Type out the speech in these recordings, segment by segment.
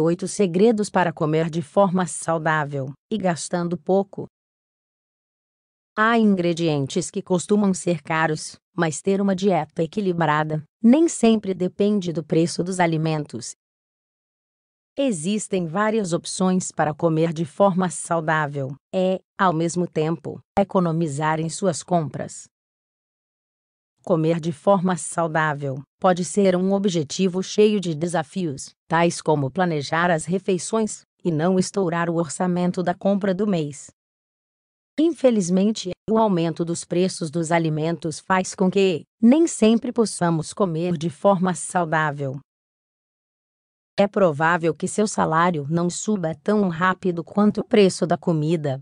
8 segredos para comer de forma saudável e gastando pouco. Há ingredientes que costumam ser caros, mas ter uma dieta equilibrada nem sempre depende do preço dos alimentos. Existem várias opções para comer de forma saudável, é, ao mesmo tempo, economizar em suas compras. Comer de forma saudável pode ser um objetivo cheio de desafios, tais como planejar as refeições e não estourar o orçamento da compra do mês. Infelizmente, o aumento dos preços dos alimentos faz com que nem sempre possamos comer de forma saudável. É provável que seu salário não suba tão rápido quanto o preço da comida.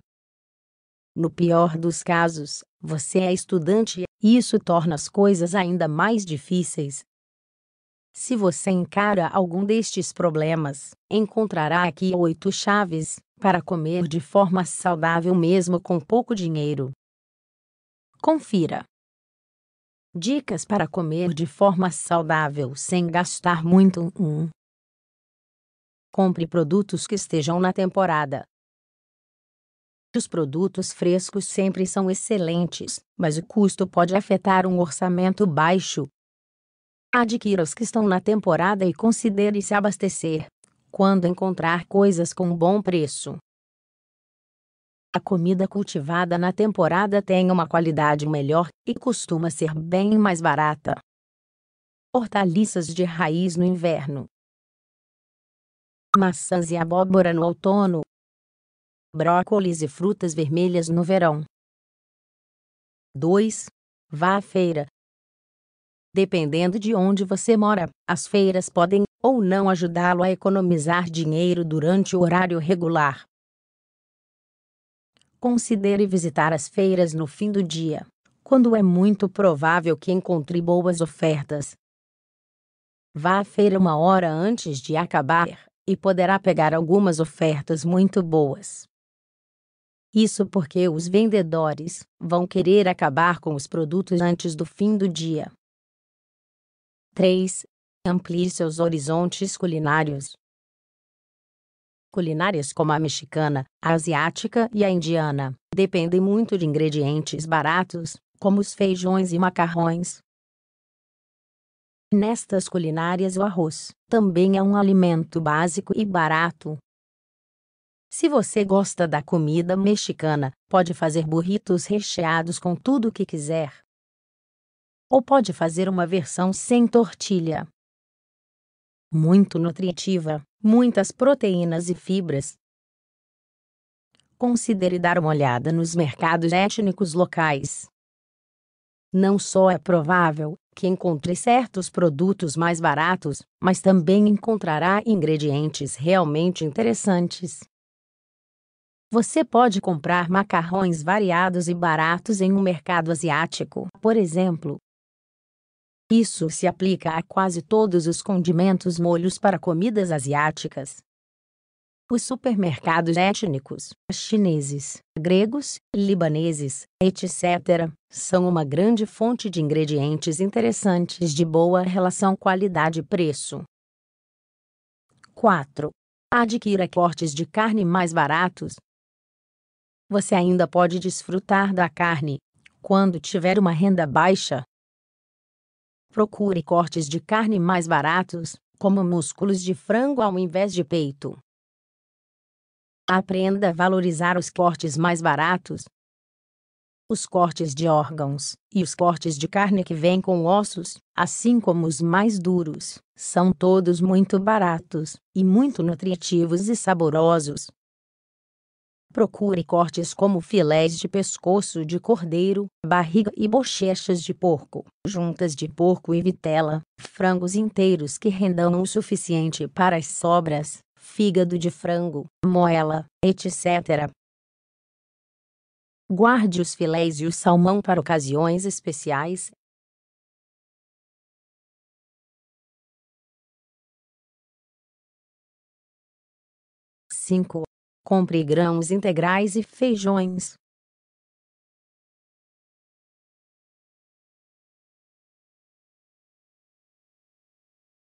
No pior dos casos, você é estudante e isso torna as coisas ainda mais difíceis. Se você encara algum destes problemas, encontrará aqui oito chaves para comer de forma saudável mesmo com pouco dinheiro. Confira. Dicas para comer de forma saudável sem gastar muito. 1. Compre produtos que estejam na temporada. Os produtos frescos sempre são excelentes, mas o custo pode afetar um orçamento baixo. Adquira os que estão na temporada e considere se abastecer quando encontrar coisas com bom preço. A comida cultivada na temporada tem uma qualidade melhor e costuma ser bem mais barata. Hortaliças de raiz no inverno. Maçãs e abóbora no outono brócolis e frutas vermelhas no verão. 2. Vá à feira. Dependendo de onde você mora, as feiras podem ou não ajudá-lo a economizar dinheiro durante o horário regular. Considere visitar as feiras no fim do dia, quando é muito provável que encontre boas ofertas. Vá à feira uma hora antes de acabar e poderá pegar algumas ofertas muito boas. Isso porque os vendedores vão querer acabar com os produtos antes do fim do dia. 3. Amplie seus horizontes culinários. Culinárias como a mexicana, a asiática e a indiana dependem muito de ingredientes baratos, como os feijões e macarrões. Nestas culinárias, o arroz também é um alimento básico e barato, se você gosta da comida mexicana, pode fazer burritos recheados com tudo o que quiser. Ou pode fazer uma versão sem tortilha. Muito nutritiva, muitas proteínas e fibras. Considere dar uma olhada nos mercados étnicos locais. Não só é provável que encontre certos produtos mais baratos, mas também encontrará ingredientes realmente interessantes. Você pode comprar macarrões variados e baratos em um mercado asiático, por exemplo. Isso se aplica a quase todos os condimentos molhos para comidas asiáticas. Os supermercados étnicos, chineses, gregos, libaneses, etc., são uma grande fonte de ingredientes interessantes de boa relação qualidade-preço. 4. Adquira cortes de carne mais baratos, você ainda pode desfrutar da carne quando tiver uma renda baixa. Procure cortes de carne mais baratos, como músculos de frango ao invés de peito. Aprenda a valorizar os cortes mais baratos. Os cortes de órgãos e os cortes de carne que vêm com ossos, assim como os mais duros, são todos muito baratos e muito nutritivos e saborosos. Procure cortes como filés de pescoço de cordeiro, barriga e bochechas de porco, juntas de porco e vitela, frangos inteiros que rendam o suficiente para as sobras, fígado de frango, moela, etc. Guarde os filés e o salmão para ocasiões especiais. Cinco Compre grãos integrais e feijões.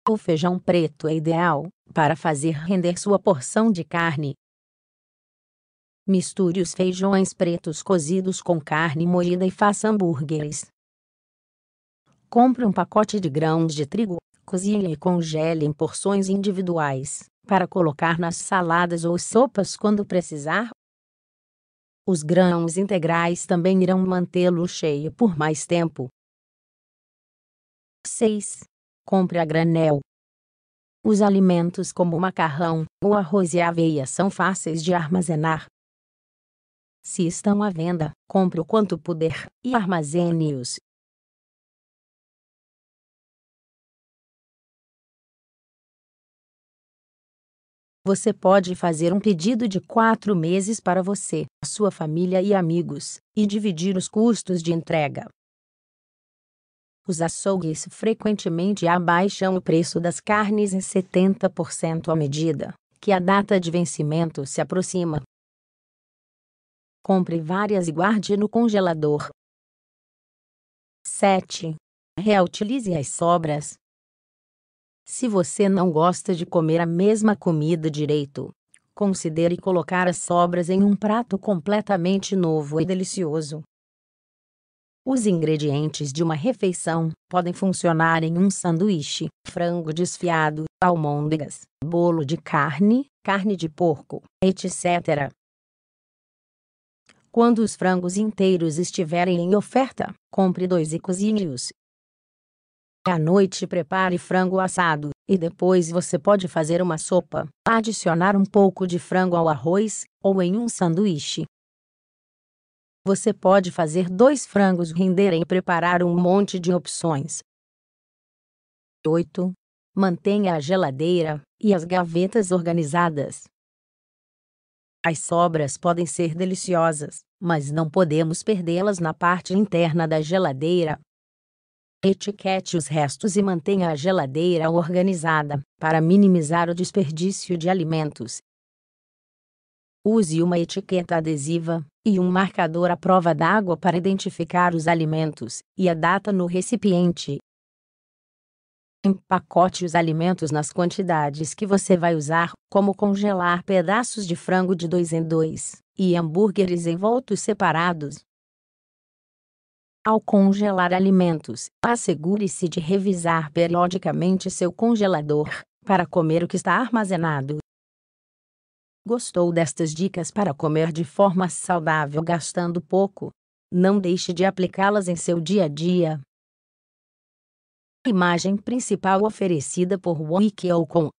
O feijão preto é ideal para fazer render sua porção de carne. Misture os feijões pretos cozidos com carne moída e faça hambúrgueres. Compre um pacote de grãos de trigo, cozinhe e congele em porções individuais para colocar nas saladas ou sopas quando precisar. Os grãos integrais também irão mantê-lo cheio por mais tempo. 6. Compre a granel. Os alimentos como macarrão, o arroz e a aveia são fáceis de armazenar. Se estão à venda, compre o quanto puder e armazene-os Você pode fazer um pedido de quatro meses para você, sua família e amigos, e dividir os custos de entrega. Os açougues frequentemente abaixam o preço das carnes em 70% à medida que a data de vencimento se aproxima. Compre várias e guarde no congelador. 7. Reutilize as sobras. Se você não gosta de comer a mesma comida direito, considere colocar as sobras em um prato completamente novo e delicioso. Os ingredientes de uma refeição podem funcionar em um sanduíche, frango desfiado, almôndegas, bolo de carne, carne de porco, etc. Quando os frangos inteiros estiverem em oferta, compre dois e cozinhe-os, à noite prepare frango assado, e depois você pode fazer uma sopa, adicionar um pouco de frango ao arroz, ou em um sanduíche. Você pode fazer dois frangos renderem e preparar um monte de opções. 8. Mantenha a geladeira e as gavetas organizadas. As sobras podem ser deliciosas, mas não podemos perdê-las na parte interna da geladeira, Etiquete os restos e mantenha a geladeira organizada, para minimizar o desperdício de alimentos. Use uma etiqueta adesiva e um marcador à prova d'água para identificar os alimentos e a data no recipiente. Empacote os alimentos nas quantidades que você vai usar, como congelar pedaços de frango de dois em dois e hambúrgueres envoltos separados. Ao congelar alimentos, assegure-se de revisar periodicamente seu congelador para comer o que está armazenado. Gostou destas dicas para comer de forma saudável gastando pouco? Não deixe de aplicá-las em seu dia a dia. Imagem principal oferecida por Wiki ou com